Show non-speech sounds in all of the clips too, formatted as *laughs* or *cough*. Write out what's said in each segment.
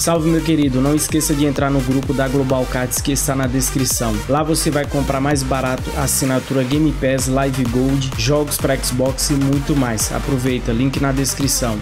Salve, meu querido. Não esqueça de entrar no grupo da Global Cards que está na descrição. Lá você vai comprar mais barato assinatura Game Pass, Live Gold, jogos para Xbox e muito mais. Aproveita, link na descrição.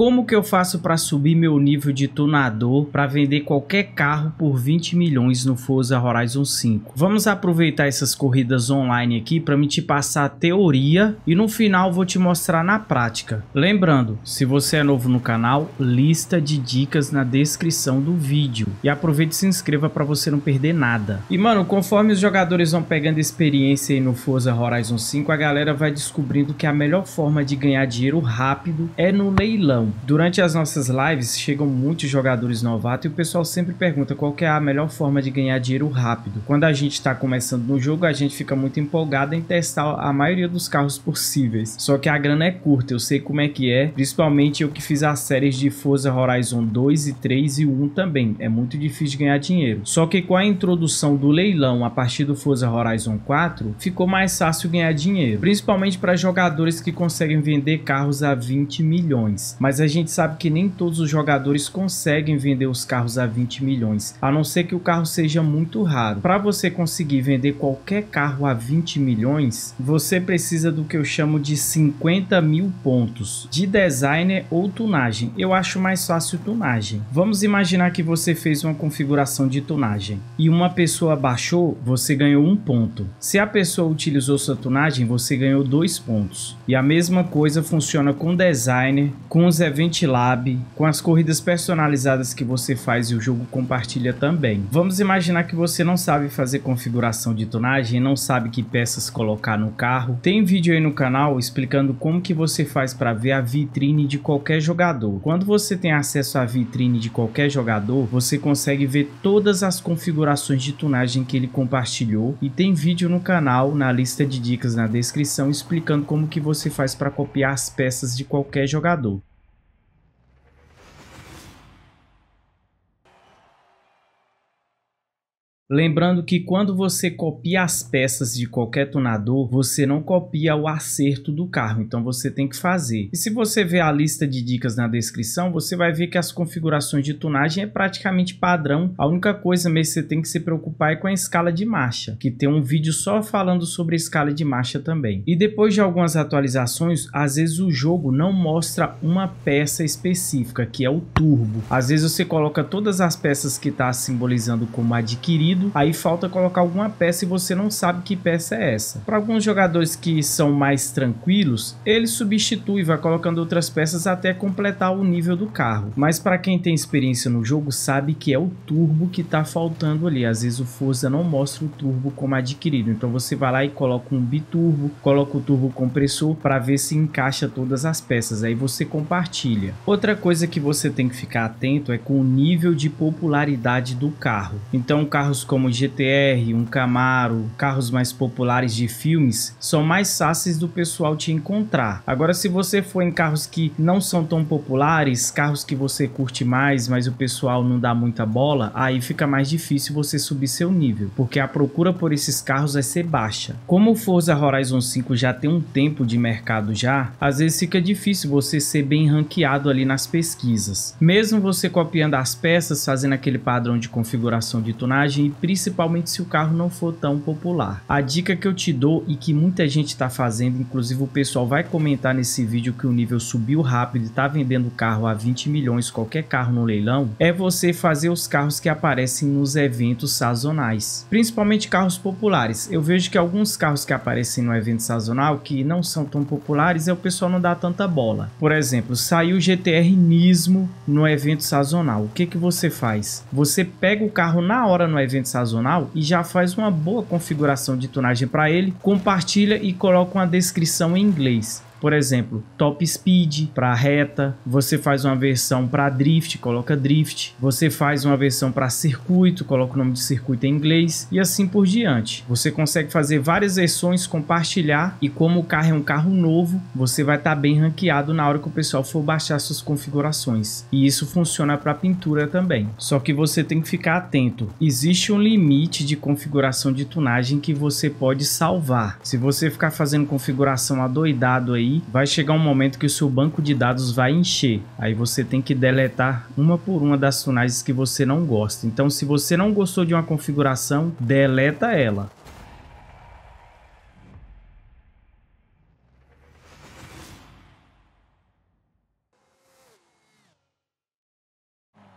Como que eu faço para subir meu nível de tunador para vender qualquer carro por 20 milhões no Forza Horizon 5? Vamos aproveitar essas corridas online aqui para me te passar a teoria e no final vou te mostrar na prática. Lembrando, se você é novo no canal, lista de dicas na descrição do vídeo. E aproveite e se inscreva para você não perder nada. E mano, conforme os jogadores vão pegando experiência aí no Forza Horizon 5, a galera vai descobrindo que a melhor forma de ganhar dinheiro rápido é no leilão durante as nossas lives chegam muitos jogadores novatos e o pessoal sempre pergunta qual é a melhor forma de ganhar dinheiro rápido. Quando a gente está começando no jogo, a gente fica muito empolgado em testar a maioria dos carros possíveis. Só que a grana é curta, eu sei como é que é, principalmente eu que fiz as séries de Forza Horizon 2 e 3 e 1 também. É muito difícil ganhar dinheiro. Só que com a introdução do leilão a partir do Forza Horizon 4, ficou mais fácil ganhar dinheiro, principalmente para jogadores que conseguem vender carros a 20 milhões. Mas a gente sabe que nem todos os jogadores conseguem vender os carros a 20 milhões, a não ser que o carro seja muito raro. Para você conseguir vender qualquer carro a 20 milhões, você precisa do que eu chamo de 50 mil pontos de designer ou tunagem. Eu acho mais fácil tunagem. Vamos imaginar que você fez uma configuração de tunagem e uma pessoa baixou, você ganhou um ponto. Se a pessoa utilizou sua tunagem, você ganhou dois pontos. E a mesma coisa funciona com designer, com os Event Lab, com as corridas personalizadas que você faz e o jogo compartilha também. Vamos imaginar que você não sabe fazer configuração de tonagem, não sabe que peças colocar no carro. Tem vídeo aí no canal explicando como que você faz para ver a vitrine de qualquer jogador. Quando você tem acesso à vitrine de qualquer jogador, você consegue ver todas as configurações de tunagem que ele compartilhou e tem vídeo no canal na lista de dicas na descrição explicando como que você faz para copiar as peças de qualquer jogador. Lembrando que quando você copia as peças de qualquer tunador, você não copia o acerto do carro, então você tem que fazer. E se você ver a lista de dicas na descrição, você vai ver que as configurações de tunagem é praticamente padrão. A única coisa mesmo que você tem que se preocupar é com a escala de marcha, que tem um vídeo só falando sobre a escala de marcha também. E depois de algumas atualizações, às vezes o jogo não mostra uma peça específica, que é o turbo. Às vezes você coloca todas as peças que está simbolizando como adquirido Aí falta colocar alguma peça e você não sabe que peça é essa. Para alguns jogadores que são mais tranquilos, ele substitui, vai colocando outras peças até completar o nível do carro. Mas para quem tem experiência no jogo, sabe que é o turbo que está faltando ali. Às vezes o Forza não mostra o turbo como adquirido. Então você vai lá e coloca um biturbo, coloca o turbo compressor para ver se encaixa todas as peças. Aí você compartilha. Outra coisa que você tem que ficar atento é com o nível de popularidade do carro. Então carros como GTR, um Camaro, carros mais populares de filmes, são mais fáceis do pessoal te encontrar. Agora, se você for em carros que não são tão populares, carros que você curte mais, mas o pessoal não dá muita bola, aí fica mais difícil você subir seu nível, porque a procura por esses carros vai ser baixa. Como o Forza Horizon 5 já tem um tempo de mercado já, às vezes fica difícil você ser bem ranqueado ali nas pesquisas. Mesmo você copiando as peças, fazendo aquele padrão de configuração de tonagem e principalmente se o carro não for tão popular. A dica que eu te dou e que muita gente está fazendo, inclusive o pessoal vai comentar nesse vídeo que o nível subiu rápido e está vendendo carro a 20 milhões, qualquer carro no leilão, é você fazer os carros que aparecem nos eventos sazonais, principalmente carros populares. Eu vejo que alguns carros que aparecem no evento sazonal que não são tão populares, é o pessoal não dá tanta bola. Por exemplo, saiu o GTR Nismo no evento sazonal. O que que você faz? Você pega o carro na hora no evento sazonal e já faz uma boa configuração de tonagem para ele, compartilha e coloca uma descrição em inglês. Por exemplo, top speed para reta, você faz uma versão para drift, coloca drift, você faz uma versão para circuito, coloca o nome de circuito em inglês e assim por diante. Você consegue fazer várias versões, compartilhar e como o carro é um carro novo, você vai estar tá bem ranqueado na hora que o pessoal for baixar suas configurações. E isso funciona para pintura também. Só que você tem que ficar atento. Existe um limite de configuração de tunagem que você pode salvar. Se você ficar fazendo configuração adoidado aí vai chegar um momento que o seu banco de dados vai encher. Aí você tem que deletar uma por uma das funais que você não gosta. Então, se você não gostou de uma configuração, deleta ela.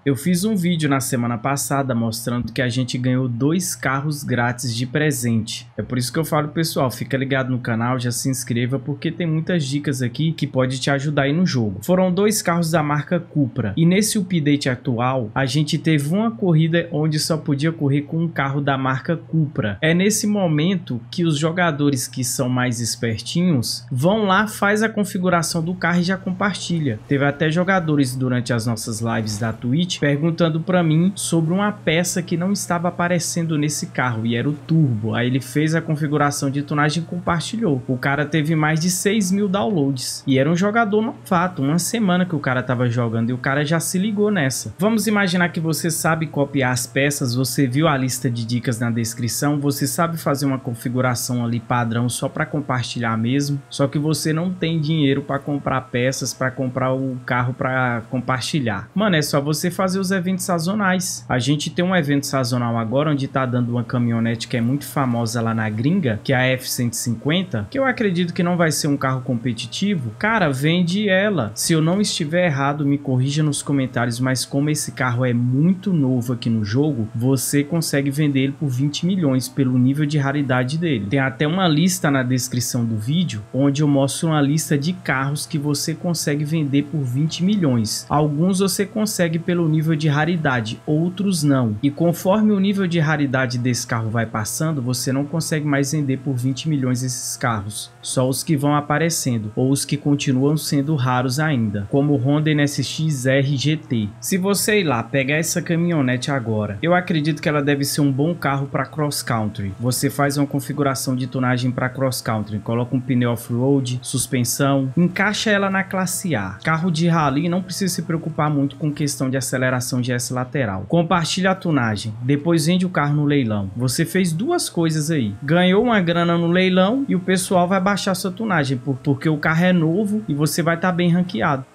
Eu fiz um vídeo na semana passada mostrando que a gente ganhou dois carros grátis de presente. É por isso que eu falo, pessoal, fica ligado no canal, já se inscreva porque tem muitas dicas aqui que pode te ajudar aí no jogo. Foram dois carros da marca Cupra e nesse update atual a gente teve uma corrida onde só podia correr com um carro da marca Cupra. É nesse momento que os jogadores que são mais espertinhos vão lá, faz a configuração do carro e já compartilha. Teve até jogadores durante as nossas lives da Twitch perguntando para mim sobre uma peça que não estava aparecendo nesse carro e era o turbo. Aí ele fez a configuração de tunagem e compartilhou. O cara teve mais de 6 mil downloads e era um jogador novato, uma semana que o cara estava jogando e o cara já se ligou nessa. Vamos imaginar que você sabe copiar as peças, você viu a lista de dicas na descrição, você sabe fazer uma configuração ali padrão só para compartilhar mesmo, só que você não tem dinheiro para comprar peças, para comprar o carro para compartilhar. Mano, é só você fazer fazer os eventos sazonais. A gente tem um evento sazonal agora onde tá dando uma caminhonete que é muito famosa lá na gringa, que é a F-150, que eu acredito que não vai ser um carro competitivo. Cara, vende ela. Se eu não estiver errado, me corrija nos comentários, mas como esse carro é muito novo aqui no jogo, você consegue vender ele por 20 milhões pelo nível de raridade dele. Tem até uma lista na descrição do vídeo onde eu mostro uma lista de carros que você consegue vender por 20 milhões. Alguns você consegue pelo nível de raridade, outros não. E conforme o nível de raridade desse carro vai passando, você não consegue mais vender por 20 milhões esses carros, só os que vão aparecendo, ou os que continuam sendo raros ainda, como o Honda NSX RGT. Se você ir lá pegar essa caminhonete agora, eu acredito que ela deve ser um bom carro para cross country. Você faz uma configuração de tonagem para cross country, coloca um pneu off-road, suspensão, encaixa ela na classe A. Carro de rally não precisa se preocupar muito com questão de aceleração aceleração GS lateral. Compartilha a tunagem, depois vende o carro no leilão. Você fez duas coisas aí. Ganhou uma grana no leilão e o pessoal vai baixar sua tunagem, porque o carro é novo e você vai estar tá bem ranqueado.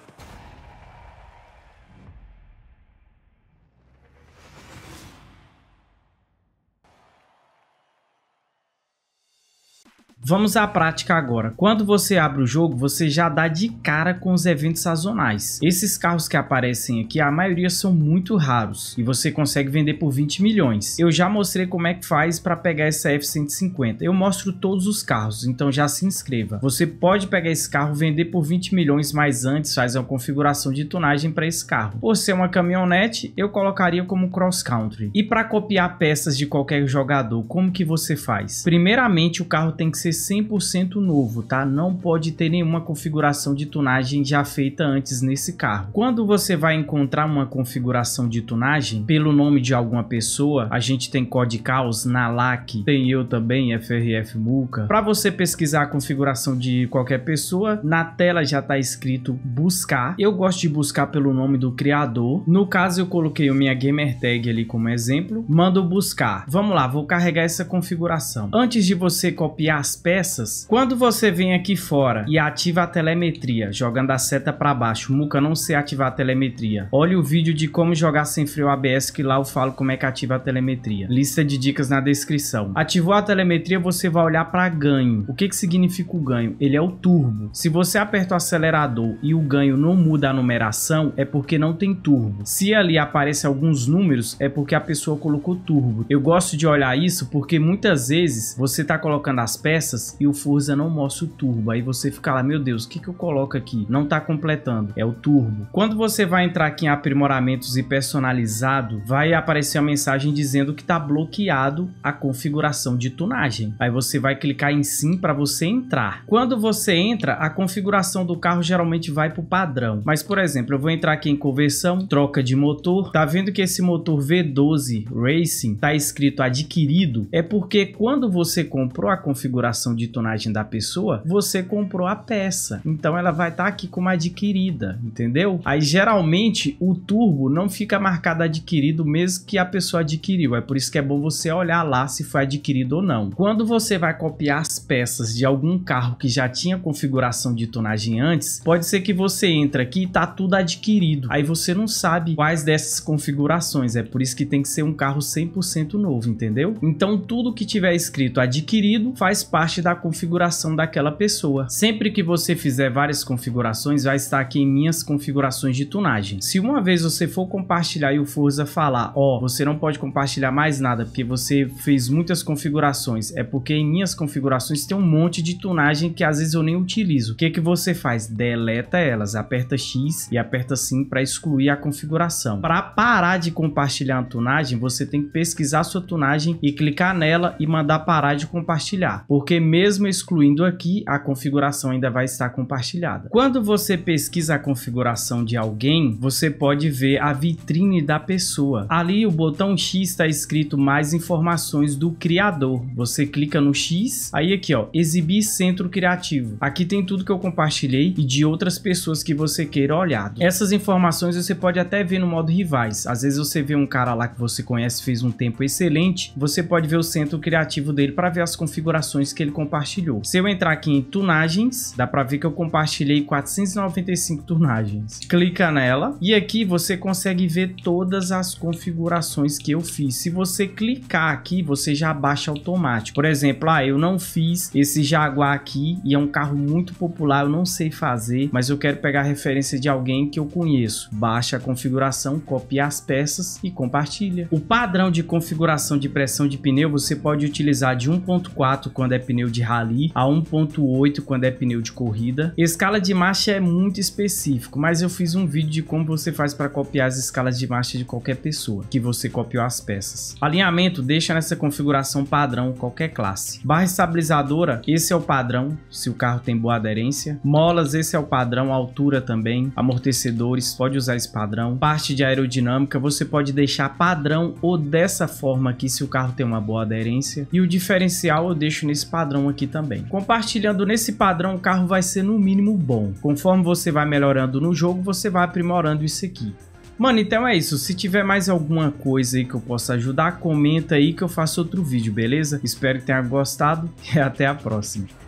Vamos à prática agora. Quando você abre o jogo, você já dá de cara com os eventos sazonais. Esses carros que aparecem aqui, a maioria são muito raros e você consegue vender por 20 milhões. Eu já mostrei como é que faz para pegar essa F-150. Eu mostro todos os carros, então já se inscreva. Você pode pegar esse carro, vender por 20 milhões, mas antes faz uma configuração de tonagem para esse carro. Por ser uma caminhonete, eu colocaria como cross country. E para copiar peças de qualquer jogador, como que você faz? Primeiramente, o carro tem que ser 100% novo, tá? Não pode ter nenhuma configuração de tunagem já feita antes nesse carro. Quando você vai encontrar uma configuração de tunagem pelo nome de alguma pessoa, a gente tem Code Caos, Nalac, tem eu também, FRF Muca. Para você pesquisar a configuração de qualquer pessoa, na tela já tá escrito buscar. Eu gosto de buscar pelo nome do criador. No caso, eu coloquei o minha gamer tag ali como exemplo. Mando buscar. Vamos lá, vou carregar essa configuração. Antes de você copiar as peças peças. Quando você vem aqui fora e ativa a telemetria, jogando a seta para baixo, Muca, não sei ativar a telemetria. Olha o vídeo de como jogar sem freio ABS que lá eu falo como é que ativa a telemetria. Lista de dicas na descrição. Ativou a telemetria, você vai olhar para ganho. O que que significa o ganho? Ele é o turbo. Se você aperta o acelerador e o ganho não muda a numeração, é porque não tem turbo. Se ali aparece alguns números, é porque a pessoa colocou turbo. Eu gosto de olhar isso porque muitas vezes você está colocando as peças peças e o Forza não mostra o turbo. Aí você fica lá, meu Deus, o que, que eu coloco aqui? Não tá completando, é o turbo. Quando você vai entrar aqui em aprimoramentos e personalizado, vai aparecer uma mensagem dizendo que tá bloqueado a configuração de tunagem. Aí você vai clicar em sim para você entrar. Quando você entra, a configuração do carro geralmente vai pro padrão. Mas por exemplo, eu vou entrar aqui em conversão, troca de motor. Tá vendo que esse motor V12 Racing tá escrito adquirido? É porque quando você comprou a configuração de tonagem da pessoa, você comprou a peça. Então ela vai estar tá aqui como adquirida, entendeu? Aí geralmente o turbo não fica marcado adquirido mesmo que a pessoa adquiriu. É por isso que é bom você olhar lá se foi adquirido ou não. Quando você vai copiar as peças de algum carro que já tinha configuração de tonagem antes, pode ser que você entre aqui e tá tudo adquirido. Aí você não sabe quais dessas configurações. É por isso que tem que ser um carro 100% novo, entendeu? Então tudo que tiver escrito adquirido faz parte parte da configuração daquela pessoa. Sempre que você fizer várias configurações, vai estar aqui em minhas configurações de tunagem. Se uma vez você for compartilhar e o Forza falar, ó, oh, você não pode compartilhar mais nada porque você fez muitas configurações, é porque em minhas configurações tem um monte de tunagem que às vezes eu nem utilizo. O que é que você faz? Deleta elas, aperta X e aperta sim para excluir a configuração. Para parar de compartilhar a tunagem, você tem que pesquisar sua tunagem e clicar nela e mandar parar de compartilhar, porque mesmo excluindo aqui, a configuração ainda vai estar compartilhada. Quando você pesquisa a configuração de alguém, você pode ver a vitrine da pessoa. Ali o botão X está escrito mais informações do criador. Você clica no X, aí aqui ó, exibir centro criativo. Aqui tem tudo que eu compartilhei e de outras pessoas que você queira olhar. Essas informações você pode até ver no modo rivais. Às vezes você vê um cara lá que você conhece, fez um tempo excelente, você pode ver o centro criativo dele para ver as configurações que ele ele compartilhou. Se eu entrar aqui em tunagens, dá para ver que eu compartilhei 495 tunagens. Clica nela e aqui você consegue ver todas as configurações que eu fiz. Se você clicar aqui, você já baixa automático. Por exemplo, ah, eu não fiz esse Jaguar aqui e é um carro muito popular, eu não sei fazer, mas eu quero pegar a referência de alguém que eu conheço. Baixa a configuração, copia as peças e compartilha. O padrão de configuração de pressão de pneu você pode utilizar de 1.4 quando é pneu pneu de rally, a 1.8 quando é pneu de corrida. Escala de marcha é muito específico, mas eu fiz um vídeo de como você faz para copiar as escalas de marcha de qualquer pessoa que você copiou as peças. Alinhamento deixa nessa configuração padrão qualquer classe. Barra estabilizadora, esse é o padrão, se o carro tem boa aderência. Molas, esse é o padrão, altura também. Amortecedores, pode usar esse padrão. Parte de aerodinâmica, você pode deixar padrão ou dessa forma aqui se o carro tem uma boa aderência. E o diferencial eu deixo nesse padrão padrão aqui também. Compartilhando nesse padrão, o carro vai ser no mínimo bom. Conforme você vai melhorando no jogo, você vai aprimorando isso aqui. Mano, então é isso. Se tiver mais alguma coisa aí que eu possa ajudar, comenta aí que eu faço outro vídeo, beleza? Espero que tenha gostado *laughs* e até a próxima.